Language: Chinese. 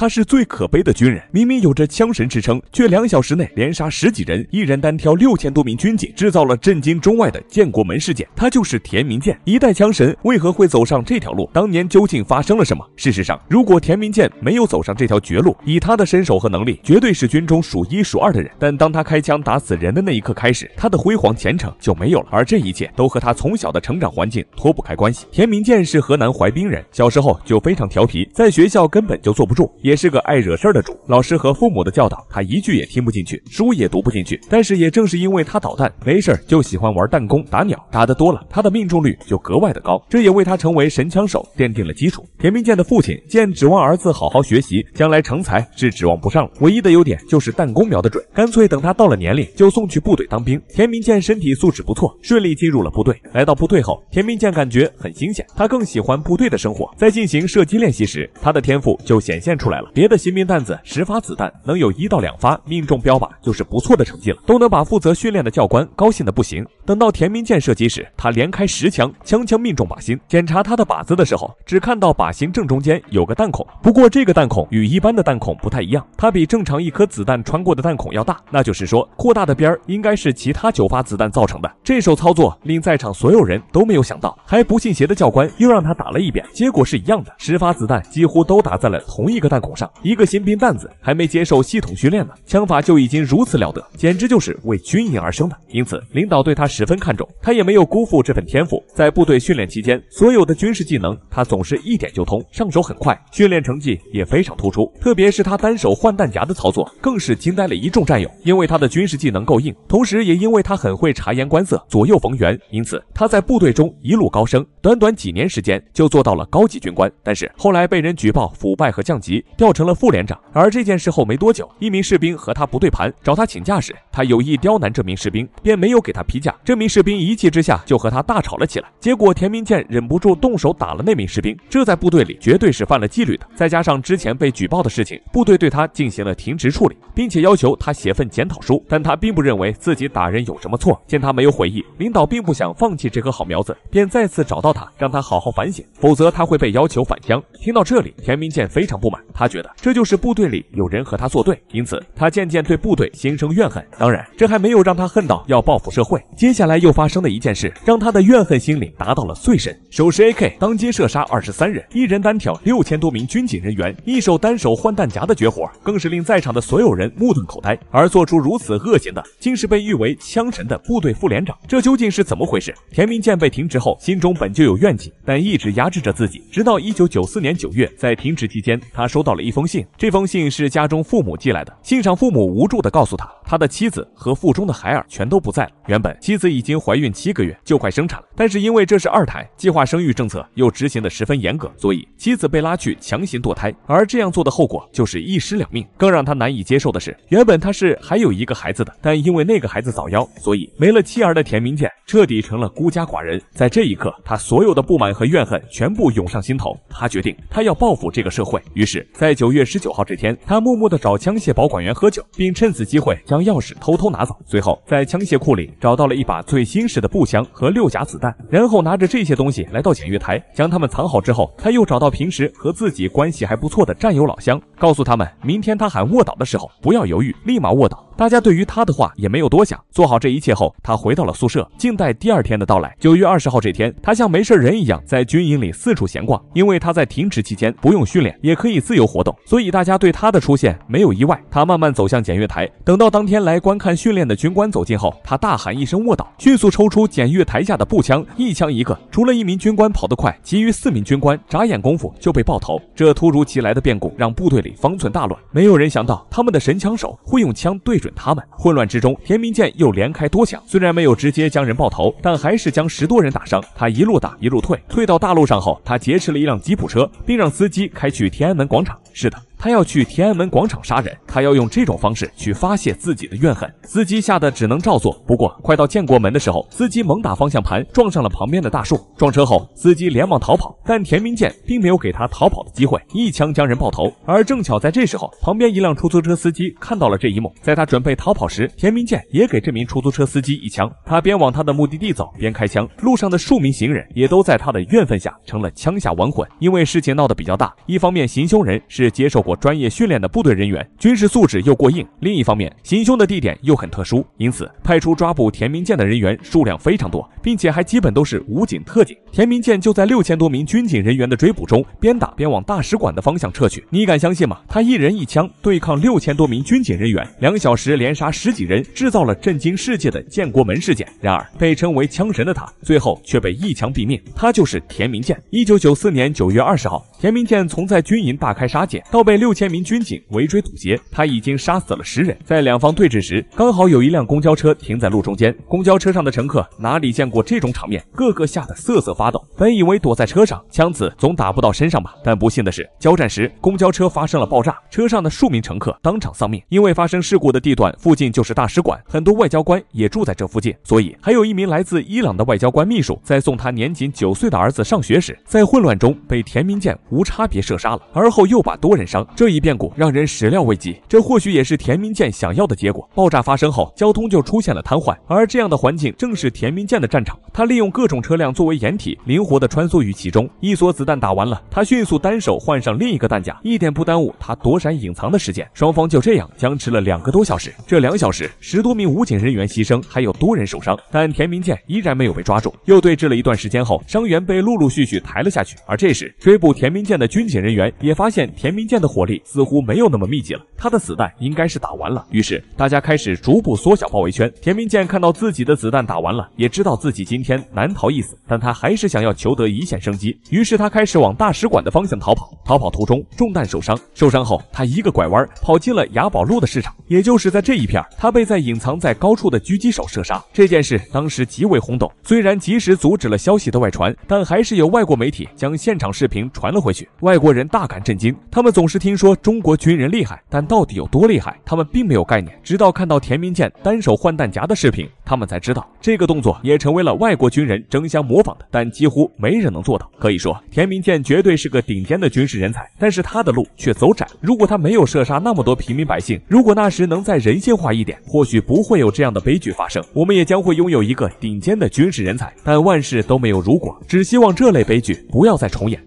他是最可悲的军人，明明有着枪神之称，却两小时内连杀十几人，一人单挑六千多名军警，制造了震惊中外的建国门事件。他就是田明建，一代枪神为何会走上这条路？当年究竟发生了什么？事实上，如果田明建没有走上这条绝路，以他的身手和能力，绝对是军中数一数二的人。但当他开枪打死人的那一刻开始，他的辉煌前程就没有了。而这一切都和他从小的成长环境脱不开关系。田明建是河南淮滨人，小时候就非常调皮，在学校根本就坐不住。也是个爱惹事儿的主，老师和父母的教导他一句也听不进去，书也读不进去。但是也正是因为他捣蛋，没事儿就喜欢玩弹弓打鸟，打的多了，他的命中率就格外的高，这也为他成为神枪手奠定了基础。田明建的父亲见指望儿子好好学习，将来成才是指望不上了，唯一的优点就是弹弓瞄得准，干脆等他到了年龄就送去部队当兵。田明建身体素质不错，顺利进入了部队。来到部队后，田明建感觉很新鲜，他更喜欢部队的生活。在进行射击练习时，他的天赋就显现出来别的新兵蛋子十发子弹能有一到两发命中标靶就是不错的成绩了，都能把负责训练的教官高兴的不行。等到田明健射击时，他连开十枪，枪枪命中靶心。检查他的靶子的时候，只看到靶心正中间有个弹孔，不过这个弹孔与一般的弹孔不太一样，它比正常一颗子弹穿过的弹孔要大。那就是说，扩大的边儿应该是其他九发子弹造成的。这手操作令在场所有人都没有想到，还不信邪的教官又让他打了一遍，结果是一样的，十发子弹几乎都打在了同一个弹孔。上。一个新兵蛋子还没接受系统训练呢，枪法就已经如此了得，简直就是为军营而生的。因此，领导对他十分看重，他也没有辜负这份天赋。在部队训练期间，所有的军事技能他总是一点就通，上手很快，训练成绩也非常突出。特别是他单手换弹夹的操作，更是惊呆了一众战友。因为他的军事技能够硬，同时也因为他很会察言观色，左右逢源，因此他在部队中一路高升，短短几年时间就做到了高级军官。但是后来被人举报腐败和降级。调成了副连长，而这件事后没多久，一名士兵和他不对盘，找他请假时，他有意刁难这名士兵，便没有给他批假。这名士兵一气之下就和他大吵了起来，结果田明建忍不住动手打了那名士兵，这在部队里绝对是犯了纪律的。再加上之前被举报的事情，部队对他进行了停职处理，并且要求他写份检讨书。但他并不认为自己打人有什么错，见他没有悔意，领导并不想放弃这棵好苗子，便再次找到他，让他好好反省，否则他会被要求返乡。听到这里，田明建非常不满。他觉得这就是部队里有人和他作对，因此他渐渐对部队心生怨恨。当然，这还没有让他恨到要报复社会。接下来又发生的一件事，让他的怨恨心理达到了最深。手持 AK 当街射杀二十三人，一人单挑六千多名军警人员，一手单手换弹夹的绝活，更是令在场的所有人目瞪口呆。而做出如此恶行的，竟是被誉为枪神的部队副连长。这究竟是怎么回事？田明建被停职后，心中本就有怨气，但一直压制着自己。直到一九九四年九月，在停职期间，他收到。到了一封信，这封信是家中父母寄来的。信上父母无助地告诉他。他的妻子和腹中的孩儿全都不在了。原本妻子已经怀孕七个月，就快生产了，但是因为这是二胎，计划生育政策又执行的十分严格，所以妻子被拉去强行堕胎。而这样做的后果就是一尸两命。更让他难以接受的是，原本他是还有一个孩子的，但因为那个孩子早夭，所以没了妻儿的田明建彻底成了孤家寡人。在这一刻，他所有的不满和怨恨全部涌上心头。他决定，他要报复这个社会。于是，在九月十九号这天，他默默的找枪械保管员喝酒，并趁此机会将。钥匙偷偷拿走，随后在枪械库里找到了一把最新式的步枪和六甲子弹，然后拿着这些东西来到检阅台，将他们藏好之后，他又找到平时和自己关系还不错的战友老乡。告诉他们，明天他喊卧倒的时候，不要犹豫，立马卧倒。大家对于他的话也没有多想。做好这一切后，他回到了宿舍，静待第二天的到来。九月二十号这天，他像没事人一样在军营里四处闲逛，因为他在停职期间不用训练，也可以自由活动，所以大家对他的出现没有意外。他慢慢走向检阅台，等到当天来观看训练的军官走近后，他大喊一声卧倒，迅速抽出检阅台下的步枪，一枪一个。除了一名军官跑得快，其余四名军官眨眼功夫就被爆头。这突如其来的变故让部队里。方寸大乱，没有人想到他们的神枪手会用枪对准他们。混乱之中，田明建又连开多枪，虽然没有直接将人爆头，但还是将十多人打伤。他一路打一路退，退到大路上后，他劫持了一辆吉普车，并让司机开去天安门广场。是的，他要去天安门广场杀人，他要用这种方式去发泄自己的怨恨。司机吓得只能照做。不过快到建国门的时候，司机猛打方向盘，撞上了旁边的大树。撞车后，司机连忙逃跑，但田明建并没有给他逃跑的机会，一枪将人爆头。而正巧在这时候，旁边一辆出租车司机看到了这一幕，在他准备逃跑时，田明建也给这名出租车司机一枪。他边往他的目的地走，边开枪。路上的数名行人也都在他的怨愤下成了枪下亡魂。因为事情闹得比较大，一方面行凶人是。是接受过专业训练的部队人员，军事素质又过硬。另一方面，行凶的地点又很特殊，因此派出抓捕田明建的人员数量非常多，并且还基本都是武警特警。田明建就在六千多名军警人员的追捕中，边打边往大使馆的方向撤去。你敢相信吗？他一人一枪对抗六千多名军警人员，两小时连杀十几人，制造了震惊世界的建国门事件。然而被称为枪神的他，最后却被一枪毙命。他就是田明建。一九九四年九月二十号，田明建从在军营大开杀。倒被六千名军警围追堵截，他已经杀死了十人。在两方对峙时，刚好有一辆公交车停在路中间，公交车上的乘客哪里见过这种场面，个个吓得瑟瑟发抖。本以为躲在车上，枪子总打不到身上吧，但不幸的是，交战时公交车发生了爆炸，车上的数名乘客当场丧命。因为发生事故的地段附近就是大使馆，很多外交官也住在这附近，所以还有一名来自伊朗的外交官秘书在送他年仅九岁的儿子上学时，在混乱中被田明建无差别射杀了，而后又把。多人伤，这一变故让人始料未及。这或许也是田明建想要的结果。爆炸发生后，交通就出现了瘫痪，而这样的环境正是田明建的战场。他利用各种车辆作为掩体，灵活地穿梭于其中。一梭子弹打完了，他迅速单手换上另一个弹夹，一点不耽误他躲闪、隐藏的时间。双方就这样僵持了两个多小时。这两小时，十多名武警人员牺牲，还有多人受伤，但田明建依然没有被抓住。又对峙了一段时间后，伤员被陆陆续续抬了下去。而这时，追捕田明建的军警人员也发现田。田明健的火力似乎没有那么密集了，他的子弹应该是打完了。于是大家开始逐步缩小包围圈。田明健看到自己的子弹打完了，也知道自己今天难逃一死，但他还是想要求得一线生机。于是他开始往大使馆的方向逃跑。逃跑途中中弹受伤，受伤后他一个拐弯跑进了雅宝路的市场。也就是在这一片，他被在隐藏在高处的狙击手射杀。这件事当时极为轰动，虽然及时阻止了消息的外传，但还是有外国媒体将现场视频传了回去。外国人大感震惊。他。他们总是听说中国军人厉害，但到底有多厉害，他们并没有概念。直到看到田明建单手换弹夹的视频，他们才知道这个动作也成为了外国军人争相模仿的，但几乎没人能做到。可以说，田明建绝对是个顶尖的军事人才，但是他的路却走窄。如果他没有射杀那么多平民百姓，如果那时能再人性化一点，或许不会有这样的悲剧发生。我们也将会拥有一个顶尖的军事人才，但万事都没有如果，只希望这类悲剧不要再重演。